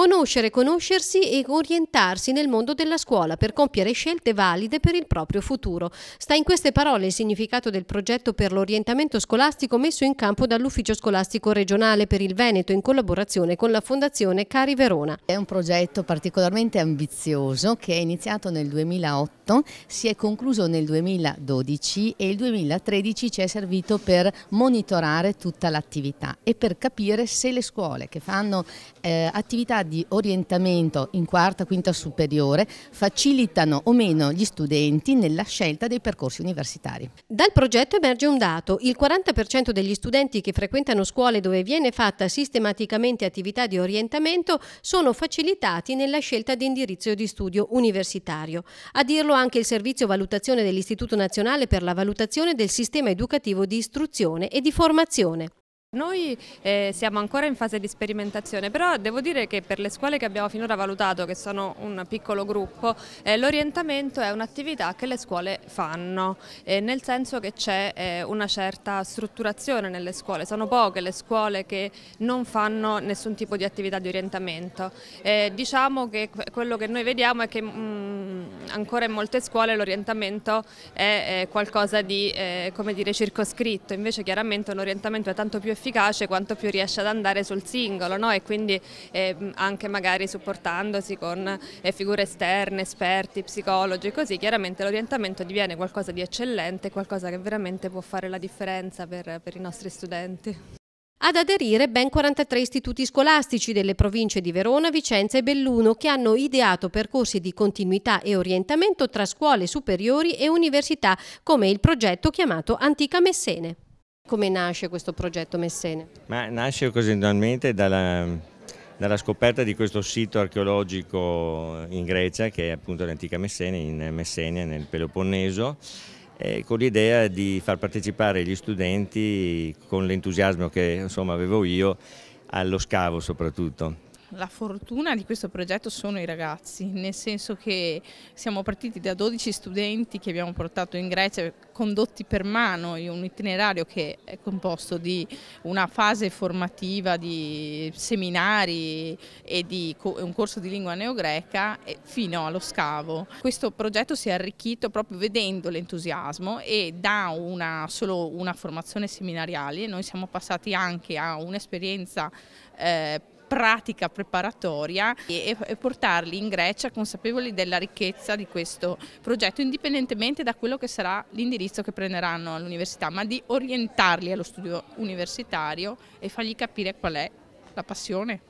Conoscere, conoscersi e orientarsi nel mondo della scuola per compiere scelte valide per il proprio futuro. Sta in queste parole il significato del progetto per l'orientamento scolastico messo in campo dall'Ufficio Scolastico Regionale per il Veneto in collaborazione con la Fondazione Cari Verona. È un progetto particolarmente ambizioso che è iniziato nel 2008, si è concluso nel 2012 e il 2013 ci è servito per monitorare tutta l'attività e per capire se le scuole che fanno eh, attività di orientamento in quarta, quinta superiore facilitano o meno gli studenti nella scelta dei percorsi universitari. Dal progetto emerge un dato, il 40% degli studenti che frequentano scuole dove viene fatta sistematicamente attività di orientamento sono facilitati nella scelta di indirizzo di studio universitario. A dirlo anche il servizio valutazione dell'Istituto Nazionale per la valutazione del sistema educativo di istruzione e di formazione. Noi eh, siamo ancora in fase di sperimentazione, però devo dire che per le scuole che abbiamo finora valutato, che sono un piccolo gruppo, eh, l'orientamento è un'attività che le scuole fanno, eh, nel senso che c'è eh, una certa strutturazione nelle scuole, sono poche le scuole che non fanno nessun tipo di attività di orientamento. Eh, diciamo che quello che noi vediamo è che... Mm, ancora in molte scuole l'orientamento è qualcosa di eh, dire, circoscritto, invece chiaramente un orientamento è tanto più efficace quanto più riesce ad andare sul singolo no? e quindi eh, anche magari supportandosi con eh, figure esterne, esperti, psicologi, così chiaramente l'orientamento diviene qualcosa di eccellente, qualcosa che veramente può fare la differenza per, per i nostri studenti. Ad aderire ben 43 istituti scolastici delle province di Verona, Vicenza e Belluno che hanno ideato percorsi di continuità e orientamento tra scuole superiori e università come il progetto chiamato Antica Messene. Come nasce questo progetto Messene? Ma nasce occasionalmente dalla, dalla scoperta di questo sito archeologico in Grecia che è appunto l'antica Messene in Messenia nel Peloponneso eh, con l'idea di far partecipare gli studenti con l'entusiasmo che insomma, avevo io allo scavo soprattutto la fortuna di questo progetto sono i ragazzi, nel senso che siamo partiti da 12 studenti che abbiamo portato in Grecia condotti per mano in un itinerario che è composto di una fase formativa di seminari e di un corso di lingua neogreca fino allo scavo. Questo progetto si è arricchito proprio vedendo l'entusiasmo e da una, solo una formazione seminariale noi siamo passati anche a un'esperienza eh, pratica preparatoria e, e portarli in Grecia consapevoli della ricchezza di questo progetto, indipendentemente da quello che sarà l'indirizzo che prenderanno all'università, ma di orientarli allo studio universitario e fargli capire qual è la passione.